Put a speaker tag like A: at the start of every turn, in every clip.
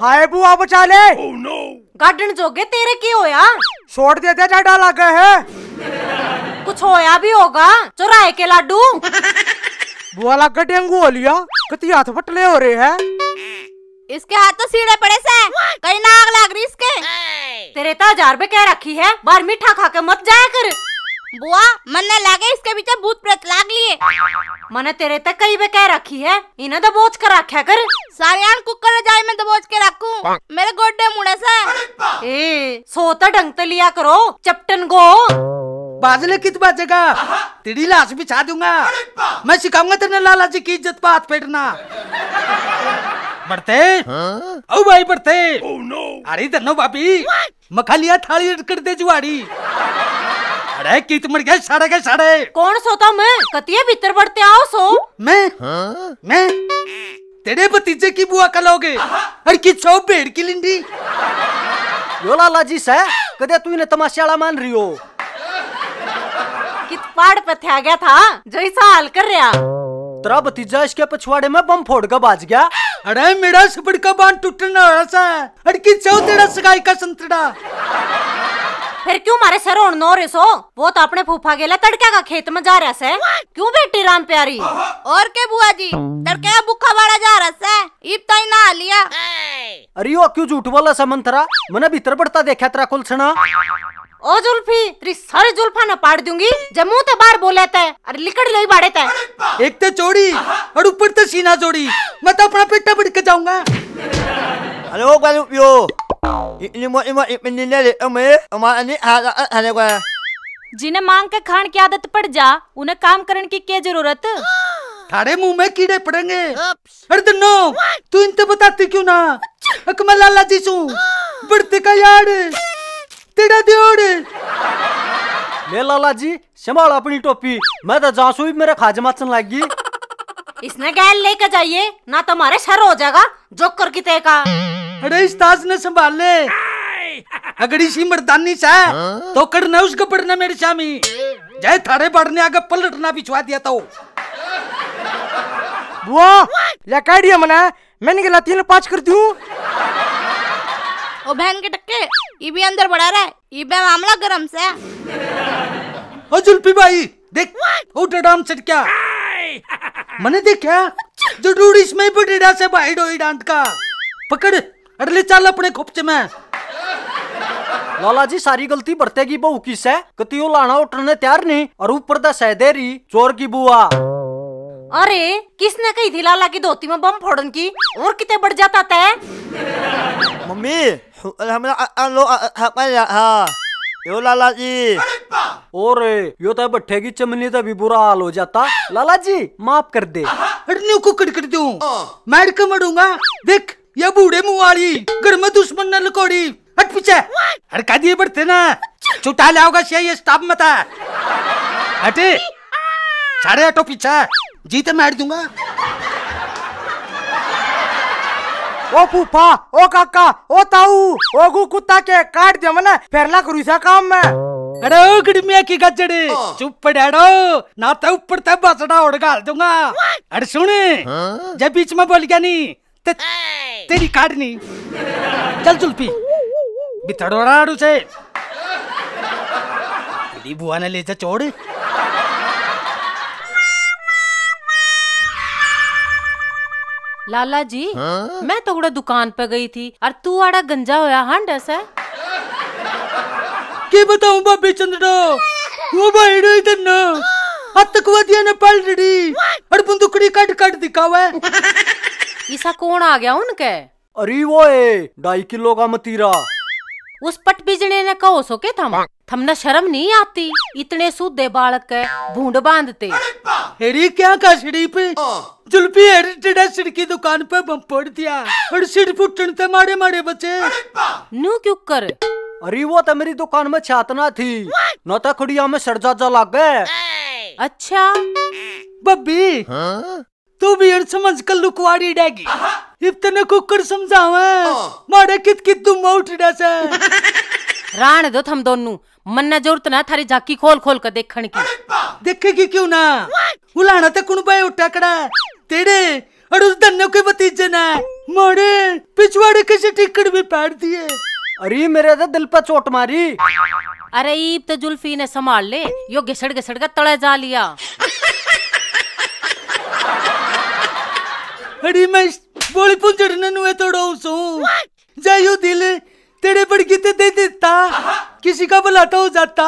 A: हाय बुआ बचा ले oh, गार्डन जोगे तेरे की होया छोड़ दे दे लग लगा है कुछ होया भी होगा चुराए के लाडू
B: बुआ लगा डेंगू हो लिया कति हाथ पटले हो रहे हैं
A: इसके हाथ तो सीढ़े पड़े से कहीं नाग लग रही इसके तेरे तो हजार रुपए कह रखी है बार मीठा खा के मत जाया कर बुआ मन लागे इसके पीछे भूत प्रेत लाग लिए मैंने तेरे तक कई बे कह रखी है इन्हें दबोच तो कर रखा कर सारे कुकर जाए मैं दबोच तो के रखू मेरे गोडे मुड़े से ए सोता तो ढंग तो लिया करो चपटन गो बाजले कित बाजेगा तेरी लाश बिछा दूंगा
B: मैं सिखाऊंगा तेरे लाला जी की इज्जत पाथ हाथ बढ़ते हाँ? ओ भाई बढ़ते अरे oh, धनो भाभी मखा लिया थाली कर दे जुआड़ी अरे की तुम गए सारे के सारे कौन सोता मैं कतिये भीतर बढ़ते आओ सो मैं हाँ? मैं तेरे भतीजे की बुआ कलोगे अरे की छो पेड़ की लिंडी यो लाला जी सह कदे तू इन्हें तमाशाला मान रही हो
A: कित पाड़ पे थे आ गया था जो ऐसा हाल कर रहा
B: तेरा भतीजा इसके पछवाड़े में बम फोड़ का बाज गया अरे मेरा सुपड़ का
C: बांध
A: टूटना ऐसा की चौ तेरा सगाई का संतरा फिर क्यों मारे सर ओढ़ नो रे सो वो तो अपने फूफा गेला तड़के का खेत में जा रहा है क्यों बेटी राम प्यारी uh-huh. और के बुआ जी तड़के का भूखा बाड़ा जा रहा है इब ही ना लिया
B: अरे वो क्यों झूठ बोला समंतरा मैंने भीतर बढ़ता देखा तेरा कुल सुना ओ
A: जुल्फी तेरी सारी जुल्फा न पाड़ दूंगी जम्मू तो ते बार बोले थे अरे लिकड़ ले बाड़े थे एक तो चोरी uh-huh. और ऊपर तो सीना चोरी मैं तो अपना पेटा के जाऊंगा
B: हेलो गलुपियो
A: जिन्हें मांग के खान की आदत पड़ जा उन्हें काम करने की क्या जरूरत
B: थारे मुंह में कीड़े पड़ेंगे अर्थ तू इनते बताती क्यों ना अकमल लाला जी सू बढ़ते का यार तेरा दियोड़ ले लाला जी संभाल अपनी टोपी मैं तो जासू भी मेरे खाजमाचन लगी
A: इसने गैल लेकर जाइए ना तुम्हारे सर हो जाएगा जोकर की तय का
B: अरे इस्ताज ने संभाले अगर इसी मरदानी सा हाँ? तो करना उसको पढ़ना मेरे स्वामी जय थारे पढ़ने आगे पलटना पिछवा दिया तो वो या कह दिया मना मैंने के तीन पाँच कर दूं
A: ओ बहन के टक्के ये भी अंदर बढ़ा रहा है ये भी मामला गरम से
B: ओ जुल्फी भाई देख ओ डडाम चट क्या मैंने क्या जरूर इसमें भी डेढ़ा से भाई डोई डांट का पकड़ अरे ले चल अपने खुपचे में लाला जी सारी गलती बरते की बहू किस है कतियो लाना उठने तैयार नहीं और ऊपर दा सहदेरी चोर की बुआ
A: अरे किसने कही थी लाला की धोती में बम फोड़न की और कितने बढ़ जाता तय
B: मम्मी यो लाला जी और यो तो बट्ठे की चमनी तो भी बुरा हाल हो जाता लाला जी माफ कर दे अरे कर दू मैड कम देख या बूढ़े मुंह वाली घर में दुश्मन न लकोड़ी हट पीछे अरे का दिए बढ़ते ना चुटा लाओगा ये स्टाफ मत हटे सारे ah! हटो पीछे जीते मार दूंगा ओ फूफा ओ काका ओ ताऊ ओ गु कुत्ता के काट दे मने फेरला करू सा काम में अरे ओ गड़मिया की गजड़े oh. चुप पड़ाड़ो ना तो ऊपर तब बसड़ा उड़ गाल दूंगा अरे सुन जब बीच में बोल गया नहीं તે તેરી કાઢની ચલ ચુલપી બિથડોરાડું છે
C: દી ભુવાને લે જા ચોડ लाला जी हाँ? मैं तो उड़ा दुकान पर गई थी और तू आड़ा गंजा होया हंड ऐसा के
B: बताऊं बाबे चंद्रा वो भाईड़ो इधर ना आतंकवादियां ने पाल रड़ी
C: और बंदूकड़ी काट काट दिखावा ईसा कौन आ गया उनके
B: अरे वो ए ढाई किलो का मतीरा
C: उस पट बिजने ने कहो सो के थम थमने शर्म नहीं आती इतने सूदे बालक के भूड बांधते
B: हेरी क्या का सीढ़ी पे जुल्फी हेरी टेढ़ा सिड़की दुकान पे बम पड़ दिया और सिर फुटन से मारे मारे बचे न्यू क्यों कर अरे वो तो मेरी दुकान में छातना थी न तो खुड़िया में सरजाजा लग गए अच्छा बब्बी हाँ? तू भी और समझ कर लुकवाड़ी डेगी इतने कुकर समझा
C: मारे कित कित तुम उठ डसे राण दो थम दोनों मन ने जरूरत तो ना थारी झाकी खोल खोल कर देखण की देखेगी क्यों ना उलाना तक कुण बाय उठाकड़ा तेरे और उस धन्य के भतीजे ना मारे
B: पिछवाड़े कैसे टिकट भी पाड़ दिए अरे मेरे तो दिल पर चोट मारी
C: अरे ईब तो जुल्फी ने संभाल ले यो घिसड़ घिसड़ का तड़े जा लिया ಅಡಿಮೈಸ್ ಬೋಳಿ ಪುಂಚಡು नुए तोड़ा उसो जायू दिल तेरे पर गीते दे देता किसी का बुलाता हो जाता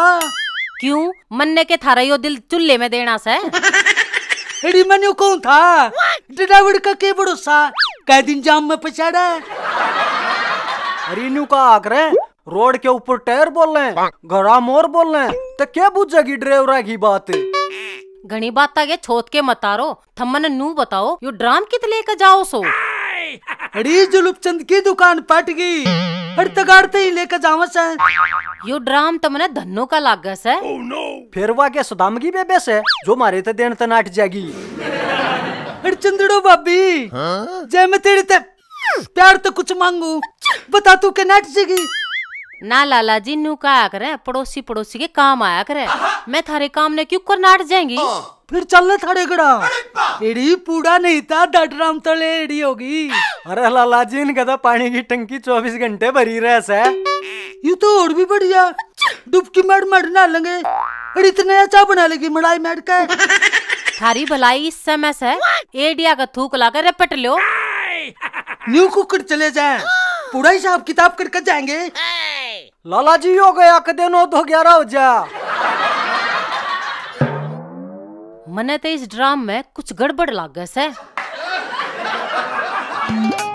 C: क्यों मन्ने के थारा यो दिल चुल्ले में देना सह से अरे यो कौन था ड्राइवर का के बड़ो सा कई दिन जाम में पछाड़ा
B: अरे का आग्रह रोड के ऊपर टायर बोल रहे घरा
C: मोर बोल रहे तो क्या बुझेगी ड्राइवर की बात है घनी बात तागे छोत के मतारो थम्मन नू बताओ यो ड्राम कित लेकर जाओ सो अरे जुलूपचंद की दुकान पट गई हर तगाड़ते ही लेकर जाओ से यो ड्राम तो मैंने धनो का लागे से oh, no.
B: फिर वा के सुदामगी बेबे से जो मारे थे देन तनाट जाएगी जागी
C: हरचंद्रो भाभी जय मैं तेरे ते प्यार तो कुछ मांगू बता तू के नाट जाएगी ना लाला जी नू कहा करे पड़ोसी पड़ोसी के काम आया करे मैं थारे काम ने क्यों कर नाट जाएंगी हाँ। फिर चल ले थारे
B: गड़ा एड़ी पूड़ा नहीं था डटराम तले एड़ी होगी अरे लाला जी इनका तो पानी की टंकी चौबीस घंटे भरी रहे सह ये तो और भी बढ़िया डुबकी
C: मर मर ना लगे और इतने अच्छा बना लेगी मलाई मर का थारी भलाई इस समय से एडिया का थूक लाकर रपट लो न्यू कुकर चले जाए पूरा हिसाब किताब करके जाएंगे लाला जी हो गया कदे नो तो ग्यारह हो जा मने तो इस ड्राम में कुछ गड़बड़ लाग गए सर